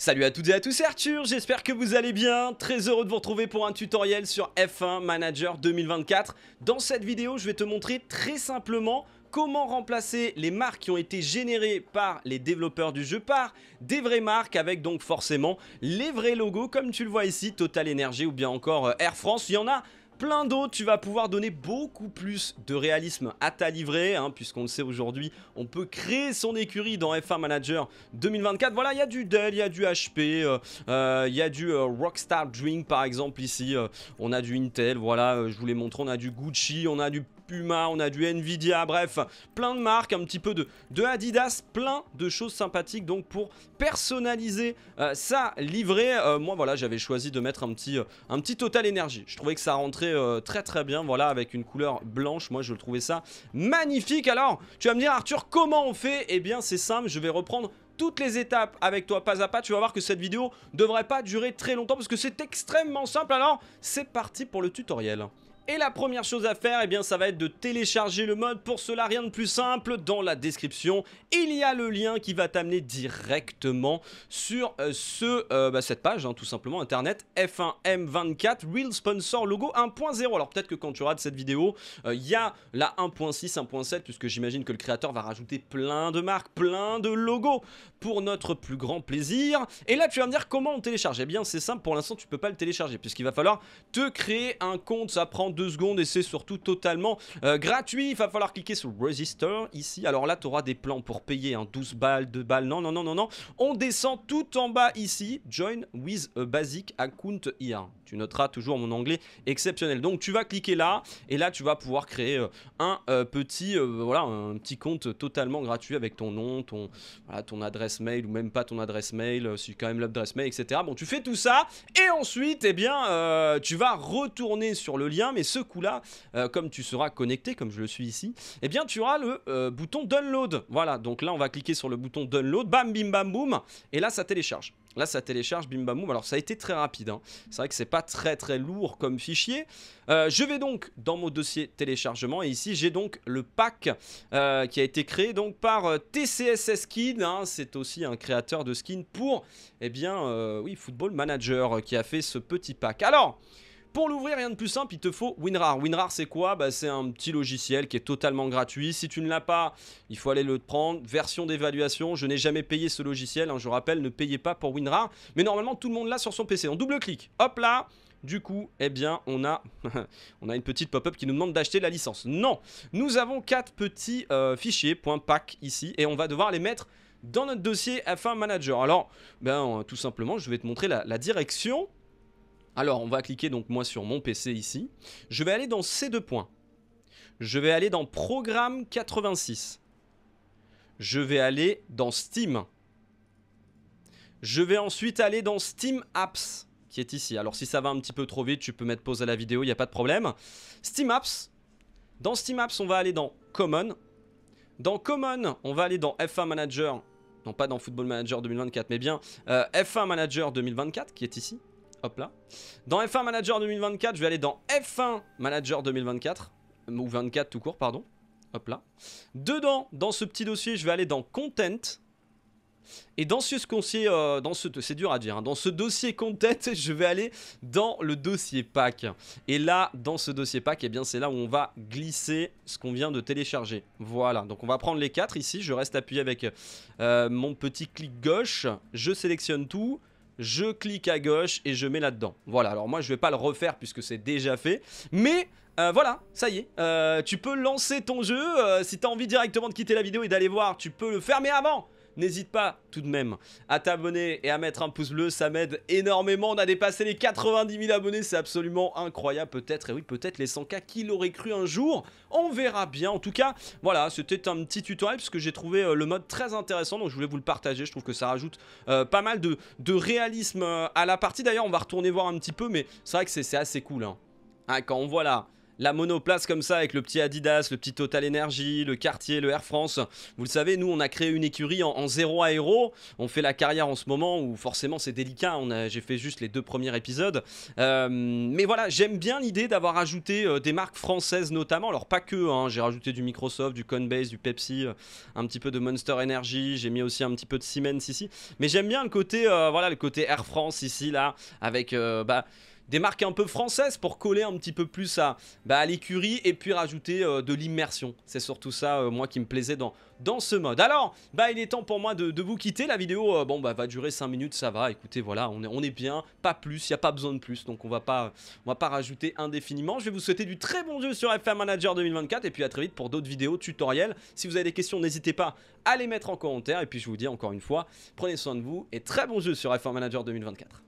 Salut à toutes et à tous, c'est Arthur, j'espère que vous allez bien. Très heureux de vous retrouver pour un tutoriel sur F1 Manager 2024. Dans cette vidéo, je vais te montrer très simplement comment remplacer les marques qui ont été générées par les développeurs du jeu par des vraies marques avec donc forcément les vrais logos comme tu le vois ici Total Energy ou bien encore euh, Air France. Il y en a plein d'autres, tu vas pouvoir donner beaucoup plus de réalisme à ta livrée, hein, puisqu'on le sait aujourd'hui, on peut créer son écurie dans F1 Manager 2024. Voilà, il y a du Dell, il y a du HP, euh, euh, il y a du euh, Rockstar Dream par exemple ici, on a du Intel, voilà, je vous l'ai montré, on a du Gucci, on a du Puma, on a du Nvidia, bref, plein de marques, un petit peu de, Adidas, plein de choses sympathiques donc pour personnaliser ça euh, sa livrée. Euh, moi voilà, j'avais choisi de mettre un petit, euh, un petit Total Energy. Je trouvais que ça rentrait très très bien, voilà, avec une couleur blanche. Moi je le trouvais ça magnifique. Alors, tu vas me dire Arthur, comment on fait Eh bien c'est simple, je vais reprendre toutes les étapes avec toi pas à pas. Tu vas voir que cette vidéo ne devrait pas durer très longtemps parce que c'est extrêmement simple. Alors, c'est parti pour le tutoriel. Et la première chose à faire, et eh bien, ça va être de télécharger le mode. Pour cela, rien de plus simple, dans la description, il y a le lien qui va t'amener directement sur euh, ce, euh, bah, cette page, hein, tout simplement, internet F1M24 Real Sponsor Logo 1.0. Alors peut-être que quand tu de cette vidéo, euh, il y a la 1.6, 1.7, puisque j'imagine que le créateur va rajouter plein de marques, plein de logos pour notre plus grand plaisir. Et là, tu vas me dire comment on télécharge. Eh bien, c'est simple, pour l'instant, tu peux pas le télécharger, puisqu'il va falloir te créer un compte, ça prend deux secondes et c'est surtout totalement euh, gratuit. Il va falloir cliquer sur Register ici. Alors là, tu auras des plans pour payer en hein. 12 balles, 2 balles. Non, non, non, non, non. On descend tout en bas ici. Join with a basic account here. Tu noteras toujours mon anglais exceptionnel. Donc tu vas cliquer là et là tu vas pouvoir créer euh, un euh, petit euh, voilà un petit compte totalement gratuit avec ton nom, ton ton adresse mail ou même pas ton adresse mail, si quand même l'adresse mail, etc. Bon, tu fais tout ça et ensuite eh bien tu vas retourner sur le lien, mais ce coup-là, comme tu seras connecté, comme je le suis ici, eh bien tu auras le bouton download. Voilà, donc là on va cliquer sur le bouton download, bam bim bam boum, et là ça télécharge. Là, ça télécharge bim bam Alors, ça a été très rapide. Hein. C'est vrai que c'est pas très très lourd comme fichier. Euh, je vais donc dans mon dossier téléchargement et ici j'ai donc le pack euh, qui a été créé donc par euh, TCSS hein. C'est aussi un créateur de skins pour, eh bien, oui, Football Manager qui a fait ce petit pack. Alors. Pour l'ouvrir, rien de plus simple, il te faut WinRAR. WinRAR, c'est quoi bah, C'est un petit logiciel qui est totalement gratuit. Si tu ne l'as pas, il faut aller le prendre. Version d'évaluation, je n'ai jamais payé ce logiciel. Je hein, je rappelle, ne payez pas pour WinRAR. Mais normalement, tout le monde l'a sur son PC. On double-clique. Hop là du coup, eh bien, on a, on a une petite pop-up qui nous demande d'acheter la licence. Non, nous avons quatre petits euh, fichiers .pack ici et on va devoir les mettre dans notre dossier F1 Manager. Alors, ben, euh, tout simplement, je vais te montrer la direction alors, on va cliquer donc moi sur mon PC ici. Je vais aller dans ces deux points. Je vais aller dans Programme 86. Je vais aller dans Steam. Je vais ensuite aller dans Steam Apps, qui est ici. Alors si ça va un petit peu trop vite, tu peux mettre pause à la vidéo, il n'y a pas de problème. Steam Apps. Dans Steam Apps, on va aller dans Common. Dans Common, on va aller dans F1 Manager. Non, pas dans Football Manager 2024, mais bien euh, F1 Manager 2024, qui est ici. Hop là. Dans F1 Manager 2024, je vais aller dans F1 Manager 2024. Ou 24 tout court, pardon. Hop là. Dedans, dans ce petit dossier, je vais aller dans Content. Et dans ce euh, dossier, ce, c'est dur à dire, hein. dans ce dossier content, je vais aller dans le dossier pack. Et là, dans ce dossier pack, eh c'est là où on va glisser ce qu'on vient de télécharger. Voilà, donc on va prendre les quatre ici, je reste appuyé avec euh, mon petit clic gauche, je sélectionne tout, je clique à gauche et je mets là-dedans. Voilà, alors moi je vais pas le refaire puisque c'est déjà fait, mais euh, voilà, ça y est, euh, tu peux lancer ton jeu, euh, si tu as envie directement de quitter la vidéo et d'aller voir, tu peux le faire, mais avant N'hésite pas tout de même à t'abonner et à mettre un pouce bleu, ça m'aide énormément. On a dépassé les 90 000 abonnés, c'est absolument incroyable peut-être. Et oui, peut-être les 100K, qui l'aurait cru un jour On verra bien. En tout cas, voilà, c'était un petit tutoriel puisque j'ai trouvé euh, le mode très intéressant, donc je voulais vous le partager. Je trouve que ça rajoute euh, pas mal de, réalisme euh, à la partie. D'ailleurs, on va retourner voir un petit peu, mais c'est vrai que c'est assez cool. Hein. Ah, quand on voit là la monoplace comme ça avec le petit Adidas, le petit Total Energy, le Quartier, le Air France. Vous le savez, nous on a créé une écurie en, zéro aéro. On fait la carrière en ce moment où forcément c'est délicat. j'ai fait juste les deux premiers épisodes. Euh, mais voilà, j'aime bien l'idée d'avoir ajouté euh, des marques françaises notamment. Alors pas que, hein. j'ai rajouté du Microsoft, du Coinbase, du Pepsi, euh, un petit peu de Monster Energy. J'ai mis aussi un petit peu de Siemens ici. Mais j'aime bien le côté, voilà, le côté Air France ici là, avec bah des marques un peu françaises pour coller un petit peu plus à, bah, l'écurie et puis rajouter euh, de l'immersion. C'est surtout ça, euh, moi, qui me plaisait dans, dans ce mode. Alors, bah, il est temps pour moi de, vous quitter. La vidéo euh, bon, bah, va durer 5 minutes, ça va. Écoutez, voilà, on est, bien, pas plus, il n'y a pas besoin de plus. Donc, on ne va pas rajouter indéfiniment. Je vais vous souhaiter du très bon jeu sur FM Manager 2024 et puis à très vite pour d'autres vidéos tutoriels. Si vous avez des questions, n'hésitez pas à les mettre en commentaire. Et puis, je vous dis encore une fois, prenez soin de vous et très bon jeu sur FM Manager 2024.